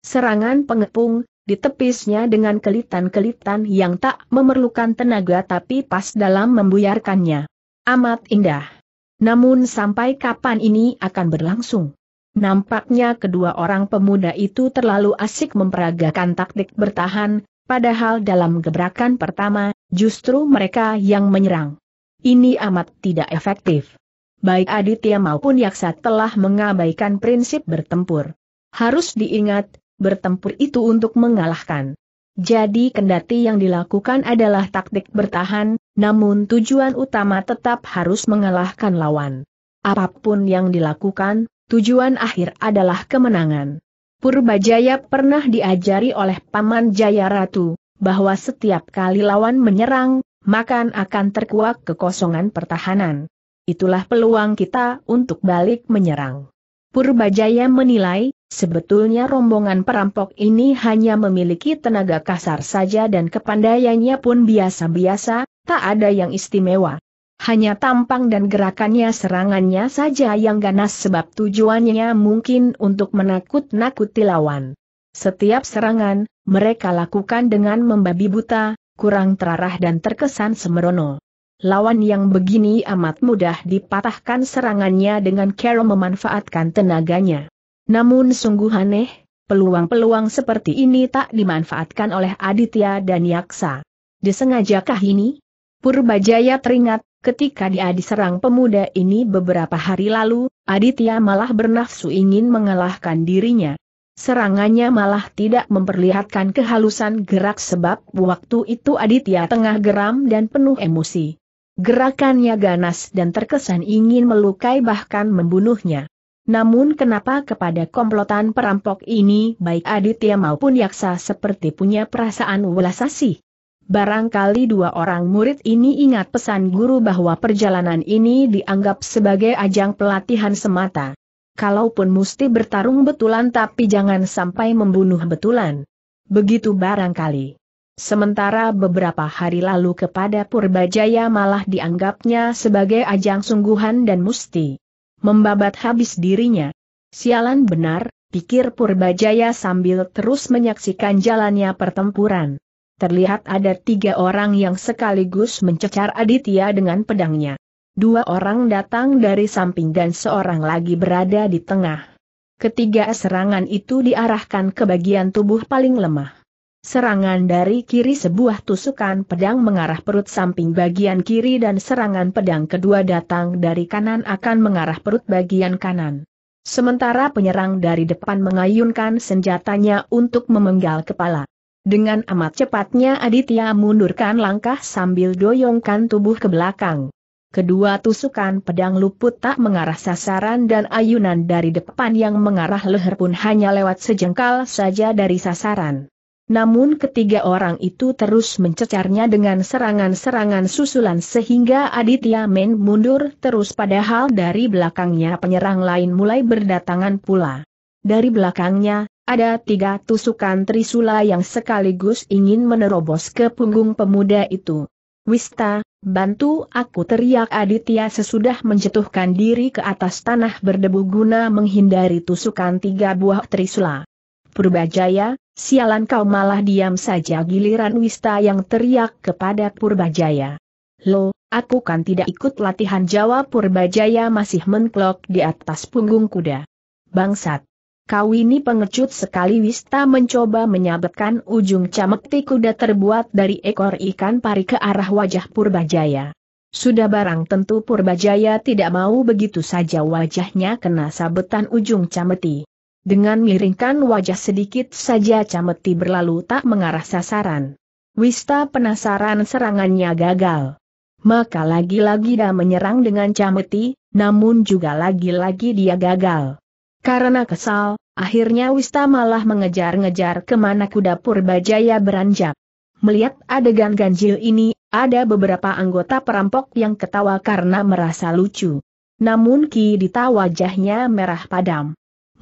Serangan pengepung, ditepisnya dengan kelitan-kelitan yang tak memerlukan tenaga tapi pas dalam membuyarkannya. Amat indah. Namun sampai kapan ini akan berlangsung? Nampaknya kedua orang pemuda itu terlalu asik memperagakan taktik bertahan, padahal dalam gebrakan pertama, justru mereka yang menyerang. Ini amat tidak efektif. Baik Aditya maupun Yaksa telah mengabaikan prinsip bertempur. Harus diingat, bertempur itu untuk mengalahkan. Jadi kendati yang dilakukan adalah taktik bertahan, namun tujuan utama tetap harus mengalahkan lawan. Apapun yang dilakukan, tujuan akhir adalah kemenangan. Purbajaya pernah diajari oleh Paman Jaya Ratu, bahwa setiap kali lawan menyerang, makan akan terkuak kekosongan pertahanan. Itulah peluang kita untuk balik menyerang. Purbajaya menilai, Sebetulnya rombongan perampok ini hanya memiliki tenaga kasar saja dan kepandaiannya pun biasa-biasa, tak ada yang istimewa. Hanya tampang dan gerakannya serangannya saja yang ganas sebab tujuannya mungkin untuk menakut-nakuti lawan. Setiap serangan, mereka lakukan dengan membabi buta, kurang terarah dan terkesan semerono. Lawan yang begini amat mudah dipatahkan serangannya dengan cara memanfaatkan tenaganya. Namun sungguh aneh, peluang-peluang seperti ini tak dimanfaatkan oleh Aditya dan Yaksa. Disengajakah ini? Purbajaya teringat, ketika dia diserang pemuda ini beberapa hari lalu, Aditya malah bernafsu ingin mengalahkan dirinya. Serangannya malah tidak memperlihatkan kehalusan gerak sebab waktu itu Aditya tengah geram dan penuh emosi. Gerakannya ganas dan terkesan ingin melukai bahkan membunuhnya. Namun kenapa kepada komplotan perampok ini baik Aditya maupun Yaksa seperti punya perasaan welasasi? Barangkali dua orang murid ini ingat pesan guru bahwa perjalanan ini dianggap sebagai ajang pelatihan semata. Kalaupun mesti bertarung betulan tapi jangan sampai membunuh betulan. Begitu barangkali. Sementara beberapa hari lalu kepada Purbajaya malah dianggapnya sebagai ajang sungguhan dan musti membabat habis dirinya. Sialan benar, pikir Purbajaya sambil terus menyaksikan jalannya pertempuran. Terlihat ada tiga orang yang sekaligus mencecar Aditya dengan pedangnya. Dua orang datang dari samping dan seorang lagi berada di tengah. Ketiga serangan itu diarahkan ke bagian tubuh paling lemah. Serangan dari kiri sebuah tusukan pedang mengarah perut samping bagian kiri dan serangan pedang kedua datang dari kanan akan mengarah perut bagian kanan. Sementara penyerang dari depan mengayunkan senjatanya untuk memenggal kepala. Dengan amat cepatnya Aditya mundurkan langkah sambil doyongkan tubuh ke belakang. Kedua tusukan pedang luput tak mengarah sasaran dan ayunan dari depan yang mengarah leher pun hanya lewat sejengkal saja dari sasaran. Namun ketiga orang itu terus mencecarnya dengan serangan-serangan susulan sehingga Aditya Men mundur terus padahal dari belakangnya penyerang lain mulai berdatangan pula. Dari belakangnya, ada tiga tusukan trisula yang sekaligus ingin menerobos ke punggung pemuda itu. Wista, bantu aku teriak Aditya sesudah menjatuhkan diri ke atas tanah berdebu guna menghindari tusukan tiga buah trisula. Purbajaya, Sialan kau malah diam saja giliran Wista yang teriak kepada Purbajaya. Lo, aku kan tidak ikut latihan Jawa Purbajaya masih mengklok di atas punggung kuda. Bangsat! Kau ini pengecut sekali Wista mencoba menyabetkan ujung camekti kuda terbuat dari ekor ikan pari ke arah wajah Purbajaya. Sudah barang tentu Purbajaya tidak mau begitu saja wajahnya kena sabetan ujung cameti. Dengan miringkan wajah sedikit saja Cameti berlalu tak mengarah sasaran. Wista penasaran serangannya gagal. Maka lagi-lagi dia menyerang dengan Cameti, namun juga lagi-lagi dia gagal. Karena kesal, akhirnya Wista malah mengejar-ngejar kemana kuda Purbajaya beranjak. Melihat adegan ganjil ini, ada beberapa anggota perampok yang ketawa karena merasa lucu. Namun Ki kini wajahnya merah padam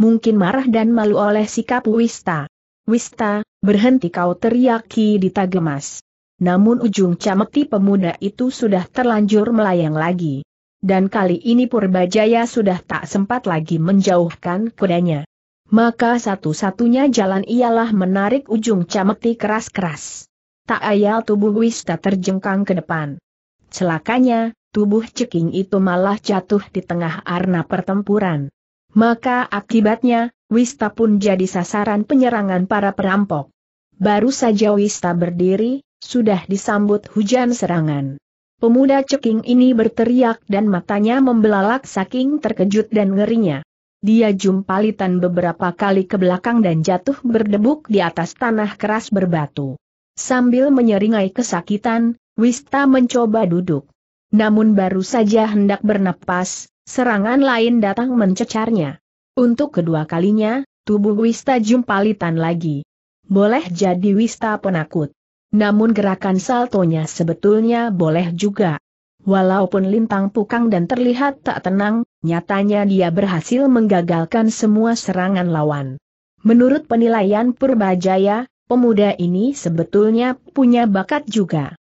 mungkin marah dan malu oleh sikap Wista. Wista, berhenti kau teriaki di tagemas. Namun ujung cameti pemuda itu sudah terlanjur melayang lagi. Dan kali ini Purbajaya sudah tak sempat lagi menjauhkan kudanya. Maka satu-satunya jalan ialah menarik ujung cameti keras-keras. Tak ayal tubuh Wista terjengkang ke depan. Celakanya, tubuh ceking itu malah jatuh di tengah arna pertempuran. Maka akibatnya, Wista pun jadi sasaran penyerangan para perampok. Baru saja Wista berdiri, sudah disambut hujan serangan. Pemuda ceking ini berteriak dan matanya membelalak saking terkejut dan ngerinya. Dia jumpalitan beberapa kali ke belakang dan jatuh berdebuk di atas tanah keras berbatu. Sambil menyeringai kesakitan, Wista mencoba duduk. Namun baru saja hendak bernapas, serangan lain datang mencecarnya. Untuk kedua kalinya, tubuh Wista jumpalitan lagi. Boleh jadi Wista penakut. Namun gerakan saltonya sebetulnya boleh juga. Walaupun lintang pukang dan terlihat tak tenang, nyatanya dia berhasil menggagalkan semua serangan lawan. Menurut penilaian Purbajaya, pemuda ini sebetulnya punya bakat juga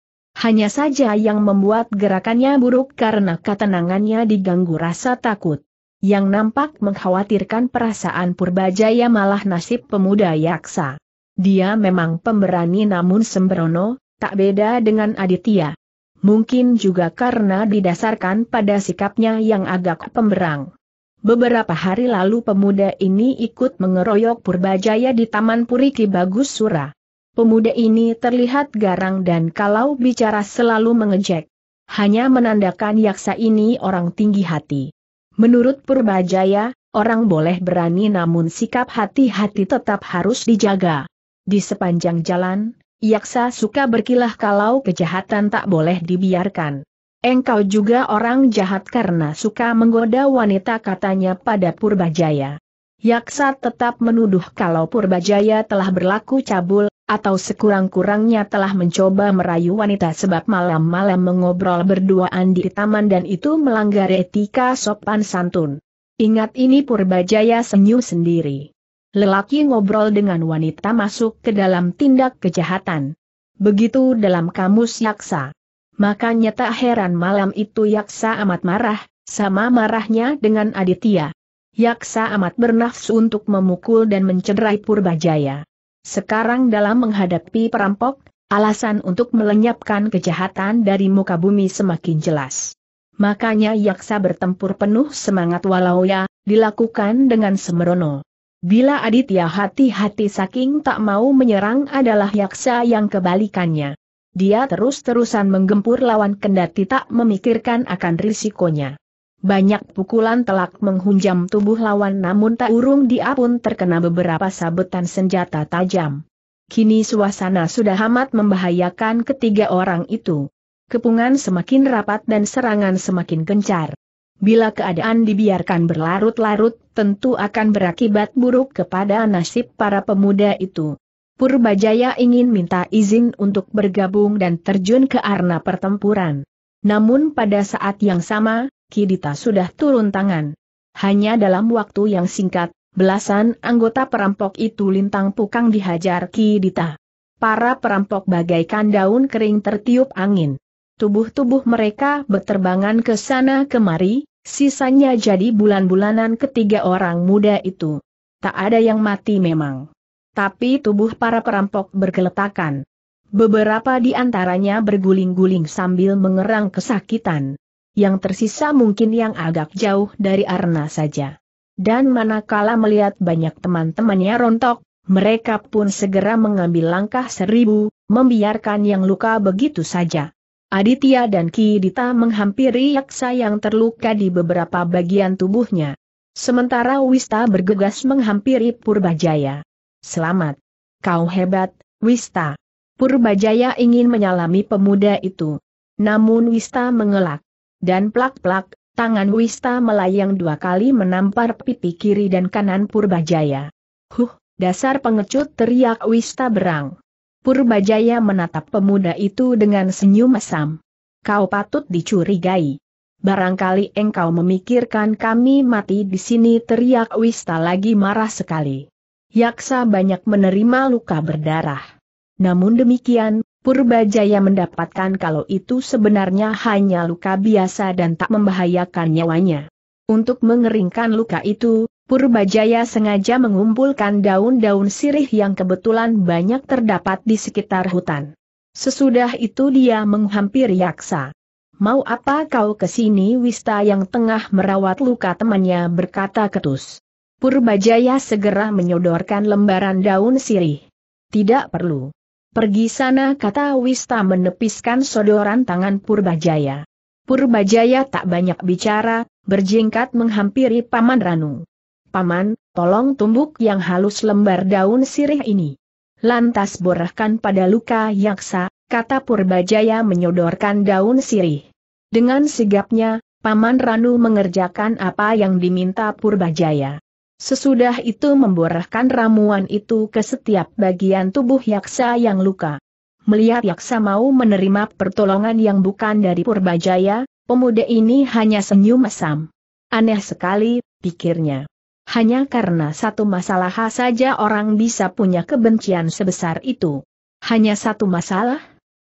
hanya saja yang membuat gerakannya buruk karena ketenangannya diganggu rasa takut. Yang nampak mengkhawatirkan perasaan Purbajaya malah nasib pemuda yaksa. Dia memang pemberani namun sembrono, tak beda dengan Aditya. Mungkin juga karena didasarkan pada sikapnya yang agak pemberang. Beberapa hari lalu pemuda ini ikut mengeroyok Purbajaya di Taman Puriki Bagus Surah. Pemuda ini terlihat garang dan kalau bicara selalu mengejek. Hanya menandakan yaksa ini orang tinggi hati. Menurut Purbajaya, orang boleh berani namun sikap hati-hati tetap harus dijaga. Di sepanjang jalan, yaksa suka berkilah kalau kejahatan tak boleh dibiarkan. Engkau juga orang jahat karena suka menggoda wanita katanya pada Purbajaya. Yaksa tetap menuduh kalau Purbajaya telah berlaku cabul, atau sekurang-kurangnya telah mencoba merayu wanita sebab malam-malam mengobrol berduaan di taman dan itu melanggar etika sopan santun. Ingat ini Purbajaya senyum sendiri. Lelaki ngobrol dengan wanita masuk ke dalam tindak kejahatan. Begitu dalam kamus yaksa. Makanya tak heran malam itu yaksa amat marah, sama marahnya dengan Aditya. Yaksa amat bernafsu untuk memukul dan mencederai Purbajaya. Sekarang dalam menghadapi perampok, alasan untuk melenyapkan kejahatan dari muka bumi semakin jelas. Makanya Yaksa bertempur penuh semangat walau ya, dilakukan dengan semerono. Bila Aditya hati-hati saking tak mau menyerang adalah Yaksa yang kebalikannya. Dia terus-terusan menggempur lawan kendati tak memikirkan akan risikonya. Banyak pukulan telak menghunjam tubuh lawan namun tak urung dia pun terkena beberapa sabetan senjata tajam. Kini suasana sudah amat membahayakan ketiga orang itu. Kepungan semakin rapat dan serangan semakin gencar. Bila keadaan dibiarkan berlarut-larut, tentu akan berakibat buruk kepada nasib para pemuda itu. Purbajaya ingin minta izin untuk bergabung dan terjun ke arena pertempuran. Namun pada saat yang sama, Kidita sudah turun tangan. Hanya dalam waktu yang singkat, belasan anggota perampok itu lintang pukang dihajar Kidita. Para perampok bagaikan daun kering tertiup angin. Tubuh-tubuh mereka berterbangan ke sana kemari, sisanya jadi bulan-bulanan ketiga orang muda itu. Tak ada yang mati memang. Tapi tubuh para perampok bergeletakan. Beberapa di antaranya berguling-guling sambil mengerang kesakitan. Yang tersisa mungkin yang agak jauh dari Arna saja. Dan manakala melihat banyak teman-temannya rontok, mereka pun segera mengambil langkah seribu, membiarkan yang luka begitu saja. Aditya dan Ki menghampiri yaksa yang terluka di beberapa bagian tubuhnya. Sementara Wista bergegas menghampiri Purbajaya. Selamat. Kau hebat, Wista. Purbajaya ingin menyalami pemuda itu. Namun Wista mengelak. Dan plak-plak, tangan Wista melayang dua kali menampar pipi kiri dan kanan Purbajaya. Huh, dasar pengecut teriak Wista berang. Purbajaya menatap pemuda itu dengan senyum mesam. Kau patut dicurigai. Barangkali engkau memikirkan kami mati di sini teriak Wista lagi marah sekali. Yaksa banyak menerima luka berdarah. Namun demikian, Purbajaya mendapatkan kalau itu sebenarnya hanya luka biasa dan tak membahayakan nyawanya. Untuk mengeringkan luka itu, Purbajaya sengaja mengumpulkan daun-daun sirih yang kebetulan banyak terdapat di sekitar hutan. Sesudah itu dia menghampiri Yaksa. Mau apa kau ke sini Wista yang tengah merawat luka temannya berkata ketus. Purbajaya segera menyodorkan lembaran daun sirih. Tidak perlu. Pergi sana kata Wista menepiskan sodoran tangan Purbajaya. Purbajaya tak banyak bicara, berjingkat menghampiri Paman Ranu. Paman, tolong tumbuk yang halus lembar daun sirih ini. Lantas borahkan pada luka yaksa, kata Purbajaya menyodorkan daun sirih. Dengan sigapnya, Paman Ranu mengerjakan apa yang diminta Purbajaya. Sesudah itu memborahkan ramuan itu ke setiap bagian tubuh yaksa yang luka. Melihat yaksa mau menerima pertolongan yang bukan dari Purbajaya, pemuda ini hanya senyum asam. Aneh sekali, pikirnya. Hanya karena satu masalah saja orang bisa punya kebencian sebesar itu. Hanya satu masalah?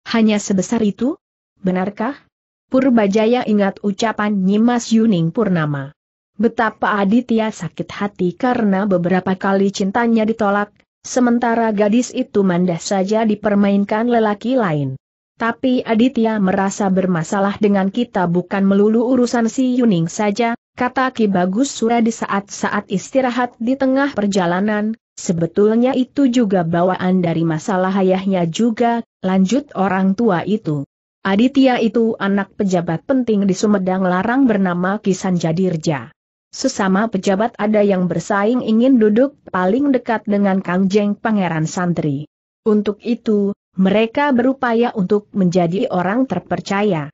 Hanya sebesar itu? Benarkah? Purbajaya ingat ucapan Nyimas Yuning Purnama. Betapa Aditya sakit hati karena beberapa kali cintanya ditolak, sementara gadis itu mandah saja dipermainkan lelaki lain. Tapi Aditya merasa bermasalah dengan kita bukan melulu urusan si Yuning saja, kata Ki Bagus Sura di saat-saat istirahat di tengah perjalanan, sebetulnya itu juga bawaan dari masalah ayahnya juga, lanjut orang tua itu. Aditya itu anak pejabat penting di Sumedang Larang bernama Kisan Jadirja sesama pejabat ada yang bersaing ingin duduk paling dekat dengan Kang Jeng Pangeran Santri. Untuk itu, mereka berupaya untuk menjadi orang terpercaya.